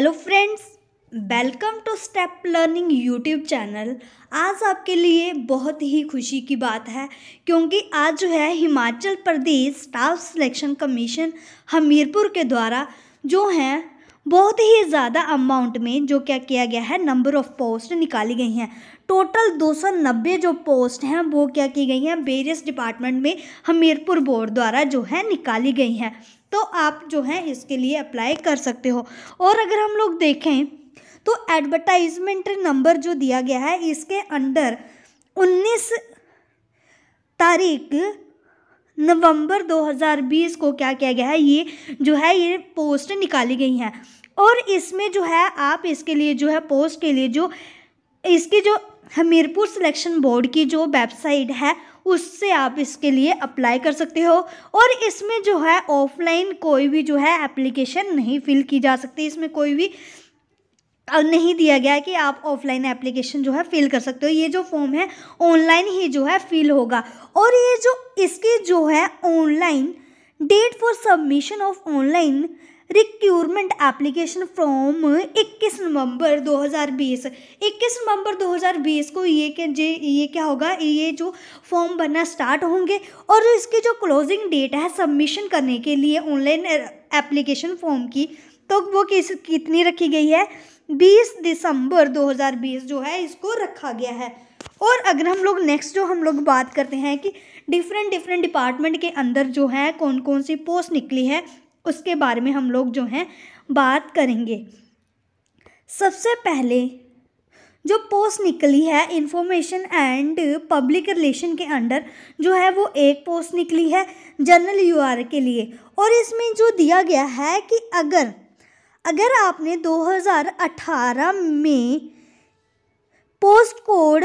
hello friends welcome to step learning YouTube channel आज आपके लिए बहुत ही खुशी की बात है क्योंकि आज जो है Himachal Pradesh staff selection commission Hamirpur के द्वारा जो हैं बहुत ही ज़्यादा अमाउंट में जो क्या किया गया है नंबर ऑफ़ पोस्ट निकाली गई हैं टोटल 290 जो पोस्ट हैं वो क्या की गई हैं वेरियस डिपार्टमेंट में हमीरपुर बोर्ड द्वारा जो है निकाली गई हैं तो आप जो है इसके लिए अप्लाई कर सकते हो और अगर हम लोग देखें तो एडवर्टाइजमेंट नंबर जो दिया गया है इसके अंडर 19 तारीख नवंबर 2020 को क्या किया गया है ये जो है ये पोस्ट निकाली गई हैं और इसमें जो है आप इसके लिए जो है पोस्ट के लिए जो इसकी जो हमीरपुर सिलेक्शन बोर्ड की जो वेबसाइट है उससे आप इसके लिए अप्लाई कर सकते हो और इसमें जो है ऑफलाइन कोई भी जो है एप्लीकेशन नहीं फिल की जा सकती इसमें कोई भी नहीं दिया गया कि आप ऑफलाइन एप्लीकेशन जो है फिल कर सकते हो ये जो फॉर्म है ऑनलाइन ही जो है फिल होगा और ये जो इसकी जो है online date for submission of online recruitment application from 21 नवंबर 2020 21 नवंबर 2020 को ये के जे ये क्या होगा ये जो फॉर्म बनना स्टार्ट होंगे और जो इसकी जो क्लोजिंग डेट है सबमिशन करने के लिए ऑनलाइन एप्लीकेशन फॉर्म की तो वो किस कितनी रखी गई है 20 दिसंबर 2020 जो है इसको रखा गया है और अगर हम लोग नेक्स्ट जो हम लोग बात करते हैं कि डिफरेंट डिफरेंट डिपार्टमेंट के अंदर जो है कौन कौन सी पोस्ट निकली है उसके बारे में हम लोग जो हैं बात करेंगे सबसे पहले जो पोस्ट निकली है इन्फॉर्मेशन एंड पब्लिक रिलेशन के अंडर जो है वो एक पोस्ट निकली है जनरल यूआर के लिए और इसमें जो दिया गया है कि अगर अगर आपने 2018 में पोस्ट कोड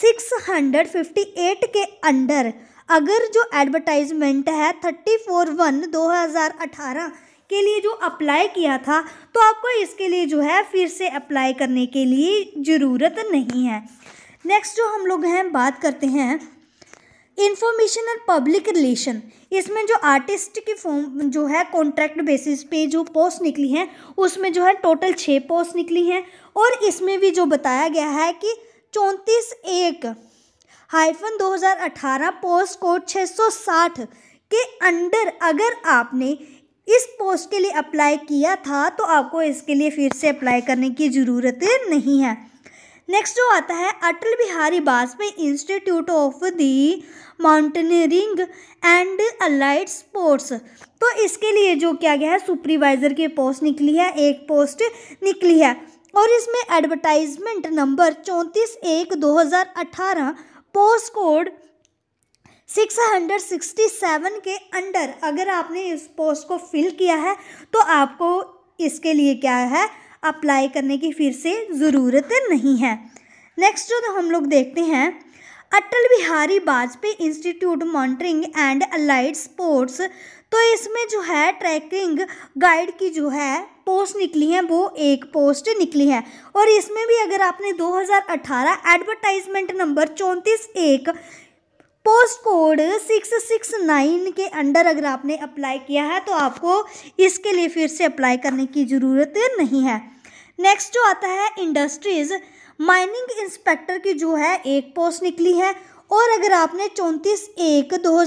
658 के अंडर अगर जो एडवर्टाइजमेंट है थर्टी फोर वन दो हज़ार अठारह के लिए जो अप्लाई किया था तो आपको इसके लिए जो है फिर से अप्लाई करने के लिए ज़रूरत नहीं है नेक्स्ट जो हम लोग हैं बात करते हैं इंफॉर्मेशन और पब्लिक रिलेशन इसमें जो आर्टिस्ट की फॉर्म जो है कॉन्ट्रैक्ट बेसिस पे जो पोस्ट निकली हैं उसमें जो है टोटल छः पोस्ट निकली हैं और इसमें भी जो बताया गया है कि चौंतीस एक हाइफन 2018 पोस्ट कोड 660 के अंडर अगर आपने इस पोस्ट के लिए अप्लाई किया था तो आपको इसके लिए फिर से अप्लाई करने की ज़रूरत नहीं है नेक्स्ट जो आता है Atal Bihari Vajpayee institute of the mountaineering and allied sports तो इसके लिए जो क्या गया है सुपरवाइज़र की पोस्ट निकली है एक पोस्ट निकली है और इसमें एडवर्टाइजमेंट नंबर चौंतीस एक दो हज़ार अठारह पोस्ट कोड 667 के अंडर अगर आपने इस पोस्ट को फिल किया है तो आपको इसके लिए क्या है अप्लाई करने की फिर से ज़रूरत नहीं है नेक्स्ट जो तो हम लोग देखते हैं Atal Bihari Vajpayee institute mountaineering and allied sports तो इसमें जो है ट्रैकिंग गाइड की जो है पोस्ट निकली है वो एक पोस्ट निकली है और इसमें भी अगर आपने 2018 एडवर्टाइजमेंट नंबर चौंतीस एक post code six six nine के अंडर अगर आपने अप्लाई किया है तो आपको इसके लिए फिर से अप्लाई करने की ज़रूरत नहीं है नेक्स्ट जो आता है इंडस्ट्रीज़ माइनिंग इंस्पेक्टर की जो है एक पोस्ट निकली है और अगर आपने चौंतीस एक दो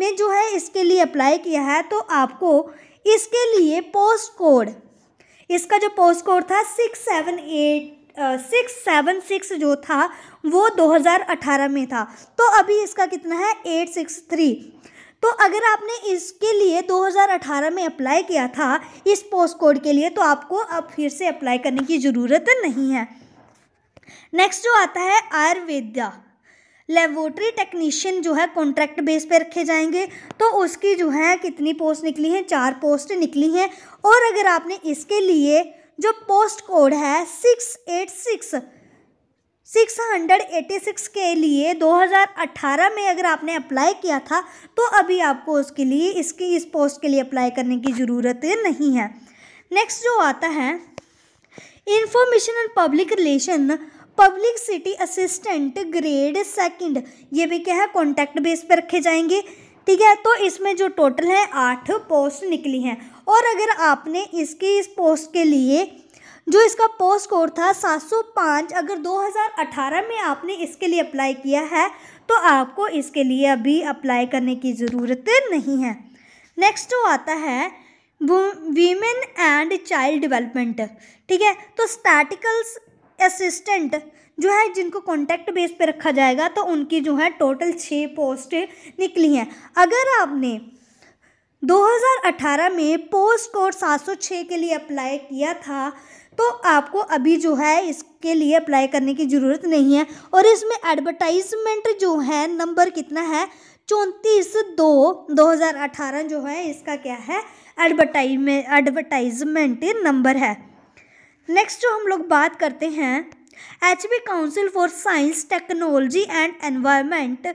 ने जो है इसके लिए अप्लाई किया है तो आपको इसके लिए पोस्ट कोड इसका जो पोस्ट कोड था six seven eight six seven six जो था वो 2018 में था तो अभी इसका कितना है एट सिक्स थ्री तो अगर आपने इसके लिए 2018 में अप्लाई किया था इस पोस्ट कोड के लिए तो आपको अब फिर से अप्लाई करने की ज़रूरत नहीं है नेक्स्ट जो आता है आयुर्वेद्या लेबोरेटरी टेक्नीशियन जो है कॉन्ट्रैक्ट बेस पे रखे जाएंगे तो उसकी जो है कितनी पोस्ट निकली हैं चार पोस्ट निकली हैं और अगर आपने इसके लिए जो पोस्ट कोड है six eight six six hundred eighty six के लिए दो हज़ार अट्ठारह में अगर आपने अप्लाई किया था तो अभी आपको उसके लिए इसकी इस पोस्ट के लिए अप्लाई करने की ज़रूरत नहीं है नेक्स्ट जो आता है information and public relation publicity assistant grade second ये भी क्या है कॉन्टैक्ट बेस पर रखे जाएंगे ठीक है तो इसमें जो टोटल है आठ पोस्ट निकली हैं और अगर आपने इसके इस पोस्ट के लिए जो इसका पोस्ट कोड था 705 अगर 2018 में आपने इसके लिए अप्लाई किया है तो आपको इसके लिए अभी अप्लाई करने की ज़रूरत नहीं है नेक्स्ट जो आता है वीमेन एंड चाइल्ड डेवलपमेंट ठीक है तो स्टैटिकल्स असिस्टेंट जो है जिनको कॉन्टैक्ट बेस पे रखा जाएगा तो उनकी जो है टोटल छः पोस्ट निकली हैं अगर आपने 2018 में पोस्ट कोड 706 के लिए अप्लाई किया था तो आपको अभी जो है इसके लिए अप्लाई करने की ज़रूरत नहीं है और इसमें एडवर्टाइजमेंट जो है नंबर कितना है चौंतीस दो 2018 जो है इसका क्या है एडवरटाइज एडवर्टाइजमेंट नंबर है नेक्स्ट जो हम लोग बात करते हैं H B council for science technology and environment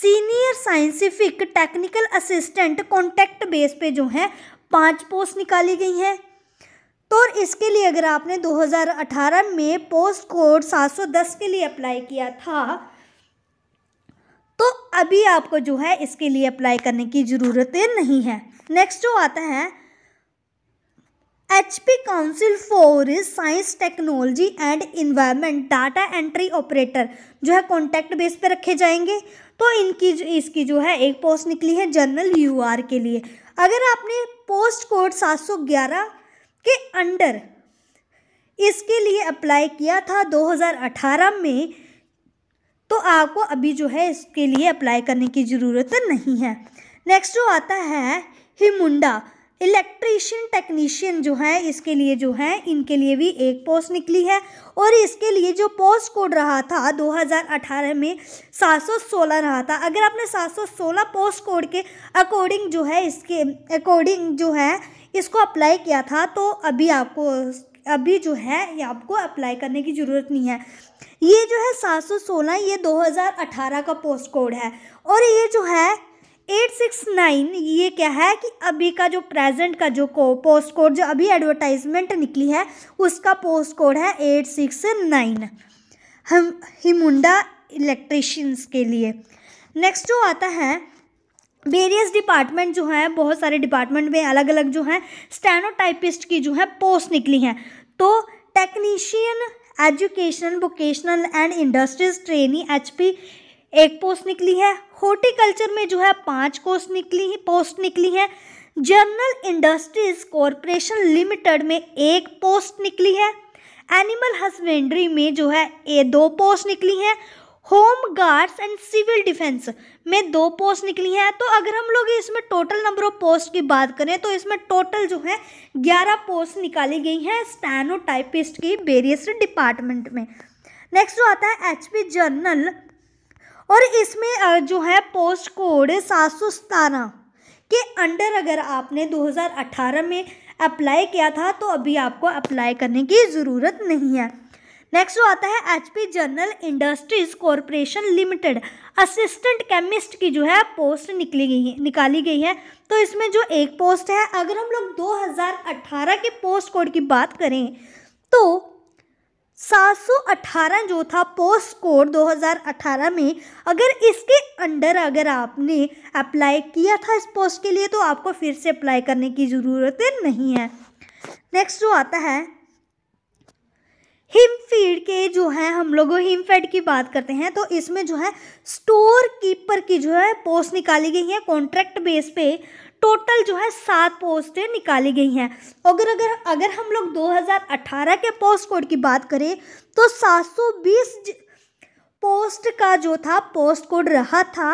senior scientific technical assistant contact base पे जो है पांच पोस्ट निकाली गई हैं तो इसके लिए अगर आपने 2018 में पोस्ट कोड 710 के लिए अप्लाई किया था तो अभी आपको जो है इसके लिए अप्लाई करने की ज़रूरत नहीं है नेक्स्ट जो आता है P council for science technology and environment data entry operator जो है कॉन्टैक्ट बेस पे रखे जाएंगे तो इनकी जो इसकी जो है एक पोस्ट निकली है जनरल यू के लिए अगर आपने पोस्ट कोड 711 के अंडर इसके लिए अप्लाई किया था 2018 में तो आपको अभी जो है इसके लिए अप्लाई करने की ज़रूरत नहीं है नेक्स्ट जो आता है हिमुंडा इलेक्ट्रीशियन टेक्नीशियन जो है इसके लिए जो है इनके लिए भी एक पोस्ट निकली है और इसके लिए जो पोस्ट कोड रहा था 2018 में 716 रहा था अगर आपने 716 पोस्ट कोड के अकॉर्डिंग जो है इसके अकॉर्डिंग जो है इसको अप्लाई किया था तो अभी आपको अभी जो है ये आपको अप्लाई करने की ज़रूरत नहीं है ये जो है सात ये 2018 का पोस्ट कोड है और ये जो है एट सिक्स नाइन ये क्या है कि अभी का जो प्रेजेंट का जो को पोस्ट कोड जो अभी एडवर्टाइजमेंट निकली है उसका पोस्ट कोड है एट सिक्स नाइन हम हिमुंडा इलेक्ट्रिशियंस के लिए नेक्स्ट जो आता है वेरियस डिपार्टमेंट जो हैं बहुत सारे डिपार्टमेंट में अलग अलग जो हैं स्टेनोटाइपिस्ट की जो है पोस्ट निकली हैं तो technician educational vocational and industries trainee H P एक पोस्ट निकली है हॉर्टिकल्चर में जो है पांच पोस्ट निकली पोस्ट निकली है जनरल इंडस्ट्रीज कॉरपोरेशन लिमिटेड में एक पोस्ट निकली है एनिमल हस्बेंड्री में जो है ए दो पोस्ट निकली हैं home guards and civil defence में दो पोस्ट निकली हैं तो अगर हम लोग इसमें टोटल नंबर ऑफ पोस्ट की बात करें तो इसमें टोटल जो है ग्यारह पोस्ट निकाली गई हैं स्टैनोटाइपिस्ट की वेरियस डिपार्टमेंट में नेक्स्ट जो आता है एच पी जर्नल और इसमें जो है पोस्ट कोड सात सौ सतारह के अंडर अगर आपने 2018 में अप्लाई किया था तो अभी आपको अप्लाई करने की ज़रूरत नहीं है नेक्स्ट जो आता है H P general industries corporation limited assistant chemist की जो है पोस्ट निकली गई है निकाली गई है तो इसमें जो एक पोस्ट है अगर हम लोग 2018 के पोस्ट कोड की बात करें तो 718 जो था पोस्ट कोड 2018 में अगर इसके अंडर अगर आपने अप्लाई किया था इस पोस्ट के लिए तो आपको फिर से अप्लाई करने की ज़रूरत नहीं है नेक्स्ट जो आता है हिम फीड के जो है हम लोग हिम फेड की बात करते हैं तो इसमें जो है स्टोर कीपर की जो है पोस्ट निकाली गई है कॉन्ट्रैक्ट बेस पे टोटल जो है सात पोस्टें निकाली गई हैं अगर अगर अगर हम लोग 2018 के पोस्ट कोड की बात करें तो 720 पोस्ट का जो था पोस्ट कोड रहा था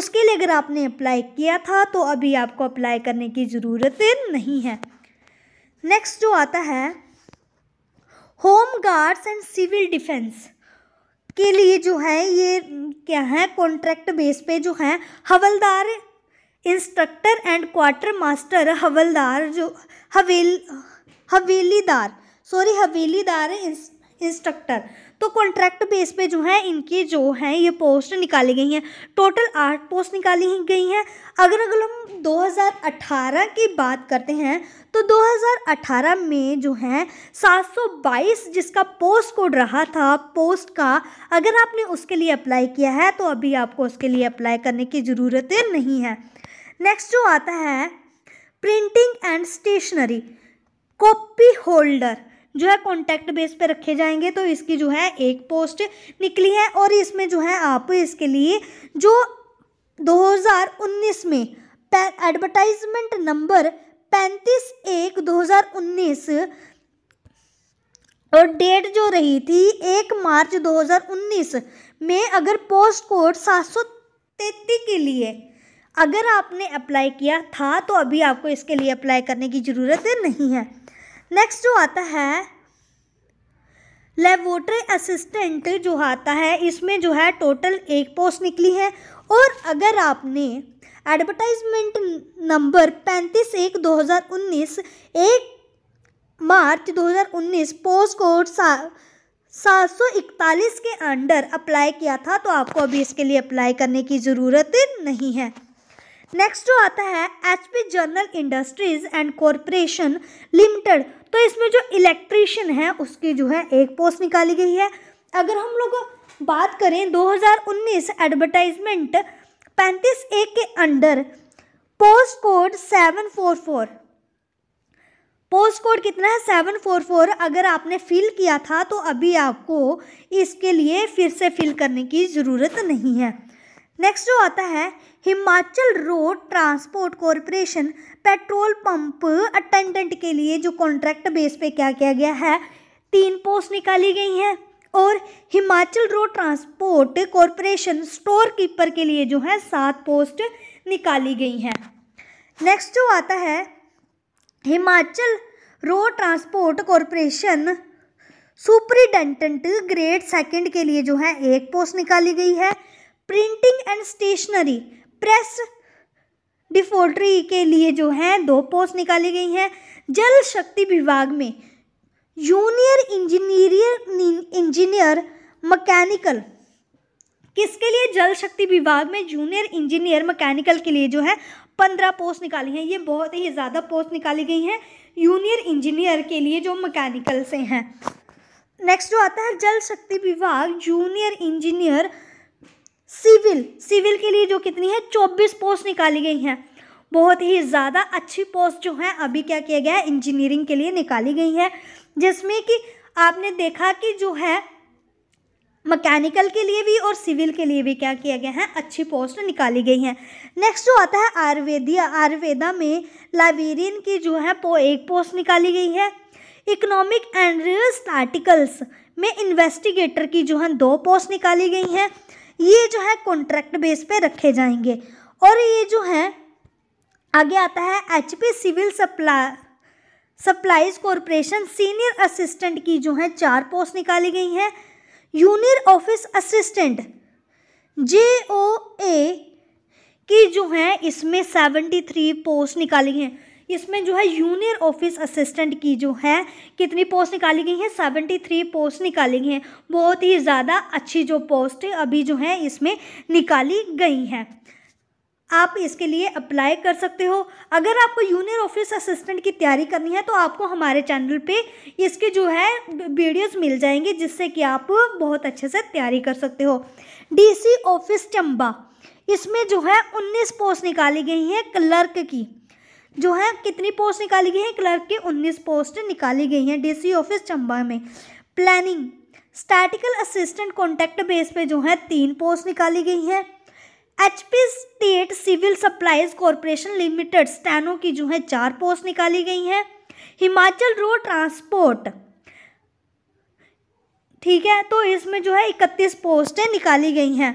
उसके लिए अगर आपने अप्लाई किया था तो अभी आपको अप्लाई करने की ज़रूरत नहीं है नेक्स्ट जो आता है home guards and civil defence के लिए जो है ये क्या है कॉन्ट्रैक्ट बेस पे जो है हवलदार इंस्ट्रक्टर एंड क्वार्टर मास्टर हवलदार जो हवेल हवेलीदार सॉरी हवेलीदार इंस्ट्रक्टर तो कॉन्ट्रैक्ट बेस पे जो है इनकी जो है ये पोस्ट निकाली गई हैं टोटल आठ पोस्ट निकाली गई हैं अगर अगर हम 2018 की बात करते हैं तो 2018 में जो है 722 जिसका पोस्ट कोड रहा था पोस्ट का अगर आपने उसके लिए अप्लाई किया है तो अभी आपको उसके लिए अप्लाई करने की ज़रूरत नहीं है नेक्स्ट जो आता है printing and stationery copy holder जो है कॉन्टैक्ट बेस पे रखे जाएंगे तो इसकी जो है एक पोस्ट निकली है और इसमें जो है आप इसके लिए जो 2019 में एडवर्टाइजमेंट नंबर पैंतीस एक 2019 और डेट जो रही थी एक मार्च 2019 में अगर पोस्ट कोड सात के लिए अगर आपने अप्लाई किया था तो अभी आपको इसके लिए अप्लाई करने की ज़रूरत नहीं है नेक्स्ट जो आता है लेबोरेटरी असिस्टेंट जो आता है इसमें जो है टोटल एक पोस्ट निकली है और अगर आपने एडवर्टाइजमेंट नंबर पैंतीस एक दो हज़ार उन्नीस एक मार्च दो हज़ार उन्नीस पोस्ट कोड सात सौ इकतालीस के अंडर अप्लाई किया था तो आपको अभी इसके लिए अप्लाई करने की ज़रूरत नहीं है नेक्स्ट जो आता है H P general industries and corporation limited तो इसमें जो इलेक्ट्रीशियन है उसकी जो है एक पोस्ट निकाली गई है अगर हम लोग बात करें 2019 एडवर्टाइजमेंट पैंतीस ए के under post code seven four four post code कितना है सेवन फोर फोर अगर आपने फिल किया था तो अभी आपको इसके लिए फिर से फिल करने की ज़रूरत नहीं है नेक्स्ट जो आता है Himachal road transport corporation petrol pump attendant के लिए जो कॉन्ट्रैक्ट बेस पे क्या किया गया है तीन पोस्ट निकाली गई हैं और Himachal road transport corporation storekeeper के लिए जो है सात पोस्ट निकाली गई हैं नेक्स्ट जो आता है Himachal road transport corporation superintendent grade second के लिए जो है एक पोस्ट निकाली गई है प्रिंटिंग एंड स्टेशनरी प्रेस डिफोल्ट्री के लिए जो है दो पोस्ट निकाली गई हैं जल शक्ति विभाग में जूनियर इंजीनियर इंजीनियर मैकेनिकल किसके लिए जल शक्ति विभाग में जूनियर इंजीनियर मैकेनिकल के लिए जो है पंद्रह पोस्ट निकाली हैं ये बहुत ही ज़्यादा पोस्ट निकाली गई हैं जूनियर इंजीनियर के लिए जो मैकेनिकल से हैं नेक्स्ट जो आता है जल शक्ति विभाग जूनियर इंजीनियर सिविल सिविल के लिए जो कितनी है चौबीस पोस्ट निकाली गई हैं बहुत ही ज़्यादा अच्छी पोस्ट जो है अभी क्या किया गया है इंजीनियरिंग के लिए निकाली गई है जिसमें कि आपने देखा कि जो है मैकेनिकल के लिए भी और सिविल के लिए भी क्या किया गया है अच्छी पोस्ट निकाली गई हैं नेक्स्ट जो आता है आयुर्वेदिया आयुर्वेदा में लाइब्रेरियन की जो है पो एक पोस्ट निकाली गई है इकोनॉमिक एंड रिसर्च आर्टिकल्स में इन्वेस्टिगेटर की जो है दो पोस्ट निकाली गई हैं ये जो है कॉन्ट्रैक्ट बेस पे रखे जाएंगे और ये जो है आगे आता है P civil supply supplies corporation senior assistant की जो है चार पोस्ट निकाली गई हैं यूनियर ऑफिस असिस्टेंट जे ओ ए की जो है इसमें सेवेंटी थ्री पोस्ट निकाली हैं इसमें जो है यूनियन ऑफिस असिस्टेंट की जो है कितनी पोस्ट निकाली गई है सेवेंटी थ्री पोस्ट निकाली गई हैं बहुत ही ज़्यादा अच्छी जो पोस्ट अभी जो है इसमें निकाली गई हैं आप इसके लिए अप्लाई कर सकते हो अगर आपको यूनियन ऑफिस असिस्टेंट की तैयारी करनी है तो आपको हमारे चैनल पे इसके जो है वीडियोस मिल जाएंगे जिससे कि आप बहुत अच्छे से तैयारी कर सकते हो डीसी ऑफिस चंबा इसमें जो है 19 पोस्ट निकाली गई हैं क्लर्क की जो है कितनी पोस्ट निकाली गई है क्लर्क की उन्नीस पोस्ट निकाली गई हैं डीसी ऑफिस चंबा में planning statical assistant contact base पे जो है तीन पोस्ट निकाली गई हैं H P state civil supplies corporation limited steno की जो है चार पोस्ट निकाली गई हैं हिमाचल रोड ट्रांसपोर्ट ठीक है तो इसमें जो है इकतीस पोस्टें निकाली गई हैं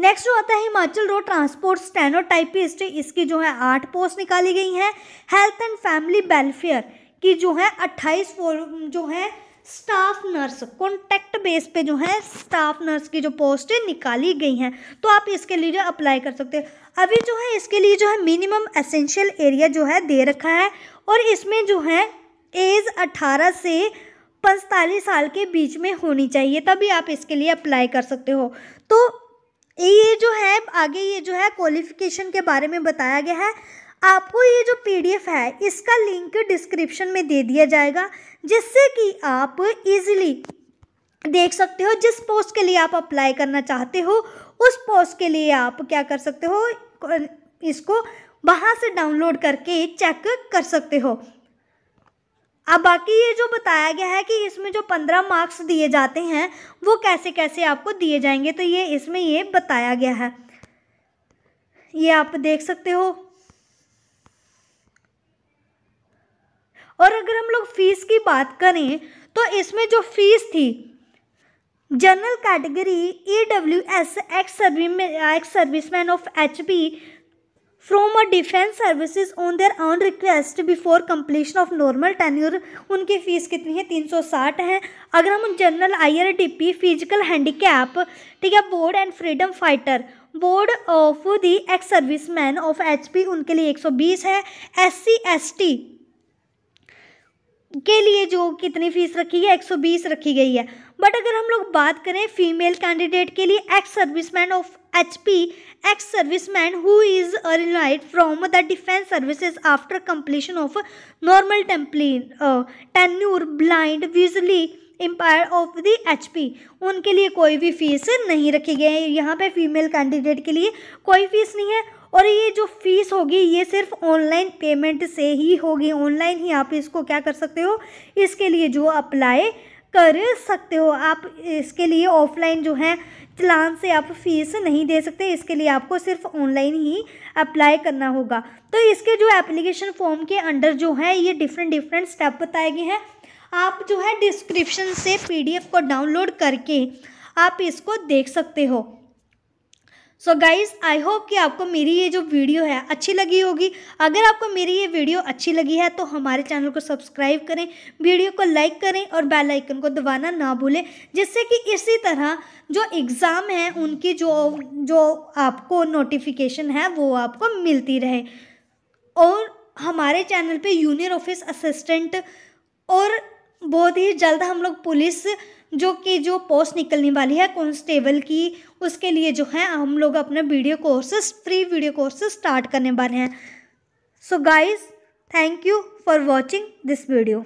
नेक्स्ट जो आता है हिमाचल रोड ट्रांसपोर्ट स्टेनोटाइपिस्ट इसकी जो है आठ पोस्ट निकाली गई हैं हेल्थ एंड फैमिली वेलफेयर की जो है अट्ठाईस जो है स्टाफ नर्स कॉन्टैक्ट बेस पे जो है स्टाफ नर्स की जो पोस्टें निकाली गई हैं तो आप इसके लिए जो अप्लाई कर सकते हैं अभी जो है इसके लिए जो है मिनिमम एसेंशियल एरिया जो है दे रखा है और इसमें जो है एज अट्ठारह से पैंतालीस साल के बीच में होनी चाहिए तभी आप इसके लिए अप्लाई कर सकते हो तो ये जो है आगे ये जो है क्वालिफिकेशन के बारे में बताया गया है आपको ये जो पीडीएफ है इसका लिंक डिस्क्रिप्शन में दे दिया जाएगा जिससे कि आप इजीली देख सकते हो जिस पोस्ट के लिए आप अप्लाई करना चाहते हो उस पोस्ट के लिए आप क्या कर सकते हो इसको वहाँ से डाउनलोड करके चेक कर सकते हो अब बाकी ये जो बताया गया है कि इसमें जो पंद्रह मार्क्स दिए जाते हैं वो कैसे कैसे आपको दिए जाएंगे तो ये इसमें ये बताया गया है ये आप देख सकते हो और अगर हम लोग फीस की बात करें तो इसमें जो फीस थी general category E W S ex service ex serviceman of H P from a defence services on their on request before completion of normal tenure उनकी फ़ीस कितनी है तीन सौ साठ है अगर हम general I R T P physical handicap ठीक है board and freedom fighter board of the ex service man of H P उनके लिए एक सौ बीस है एस सी एस टी के लिए जो कितनी फ़ीस रखी है एक सौ बीस रखी गई है बट अगर हम लोग बात करें फीमेल कैंडिडेट के लिए ex serviceman of H P ex service man who is relieved from the defence services after completion of normal टेम्पलिन tenure blind visually impaired of the H P उनके लिए कोई भी फीस नहीं रखी गई है यहाँ पर फीमेल कैंडिडेट के लिए कोई फीस नहीं है और ये जो फीस होगी ये सिर्फ ऑनलाइन पेमेंट से ही होगी ऑनलाइन ही आप इसको क्या कर सकते हो इसके लिए जो अप्लाई कर सकते हो आप इसके लिए ऑफलाइन जो है चलान से आप फीस नहीं दे सकते इसके लिए आपको सिर्फ ऑनलाइन ही अप्लाई करना होगा तो इसके जो एप्लीकेशन फॉर्म के अंडर जो है ये डिफरेंट डिफरेंट स्टेप बताए गए हैं आप जो है डिस्क्रिप्शन से पीडीएफ को डाउनलोड करके आप इसको देख सकते हो सो गाइज़ आई होप कि आपको मेरी ये जो वीडियो है अच्छी लगी होगी अगर आपको मेरी ये वीडियो अच्छी लगी है तो हमारे चैनल को सब्सक्राइब करें वीडियो को लाइक करें और बेल आइकन को दबाना ना भूलें जिससे कि इसी तरह जो एग्ज़ाम है उनकी जो जो आपको नोटिफिकेशन है वो आपको मिलती रहे और हमारे चैनल पे यूनियन ऑफिस असिस्टेंट और बहुत ही जल्द हम लोग पुलिस जो कि जो पोस्ट निकलने वाली है कॉन्स्टेबल की उसके लिए जो है हम लोग अपने video courses free video courses start करने वाले हैं so guys thank you for watching this video